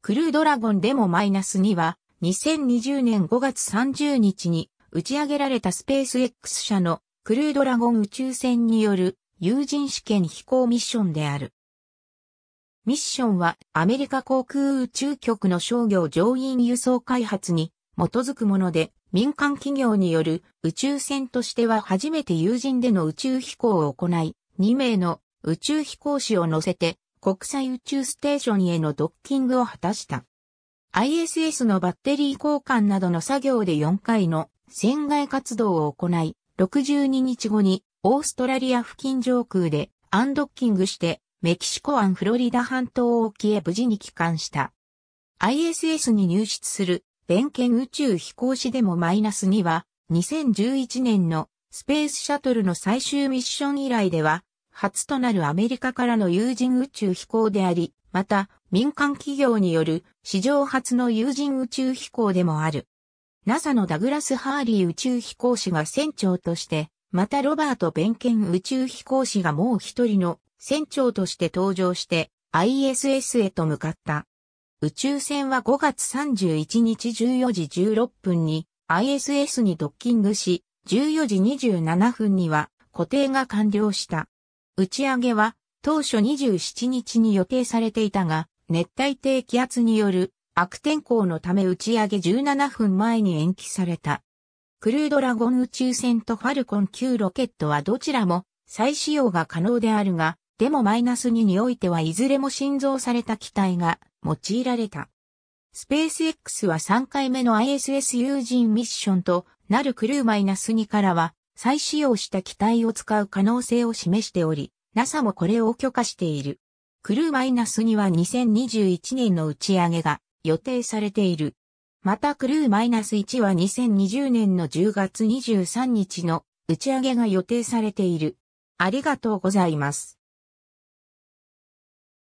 クルードラゴンデモ -2 は2020年5月30日に打ち上げられたスペース X 社のクルードラゴン宇宙船による有人試験飛行ミッションである。ミッションはアメリカ航空宇宙局の商業乗員輸送開発に基づくもので民間企業による宇宙船としては初めて有人での宇宙飛行を行い2名の宇宙飛行士を乗せて国際宇宙ステーションへのドッキングを果たした。ISS のバッテリー交換などの作業で4回の船外活動を行い、62日後にオーストラリア付近上空でアンドッキングしてメキシコ湾フロリダ半島沖へ無事に帰還した。ISS に入室する弁剣宇宙飛行士でもマイナスには2011年のスペースシャトルの最終ミッション以来では初となるアメリカからの有人宇宙飛行であり、また民間企業による史上初の有人宇宙飛行でもある。NASA のダグラス・ハーリー宇宙飛行士が船長として、またロバート・ベンケン宇宙飛行士がもう一人の船長として登場して ISS へと向かった。宇宙船は5月31日14時16分に ISS にドッキングし、14時27分には固定が完了した。打ち上げは当初27日に予定されていたが、熱帯低気圧による悪天候のため打ち上げ17分前に延期された。クルードラゴン宇宙船とファルコン9ロケットはどちらも再使用が可能であるが、でもマイナス2においてはいずれも新造された機体が用いられた。スペース X は3回目の ISS 有人ミッションとなるクルーマイナス2からは再使用した機体を使う可能性を示しており、NASA もこれを許可している。クルーマイナスには2021年の打ち上げが予定されている。またクルーマイナス1は2020年の10月23日の打ち上げが予定されている。ありがとうございます。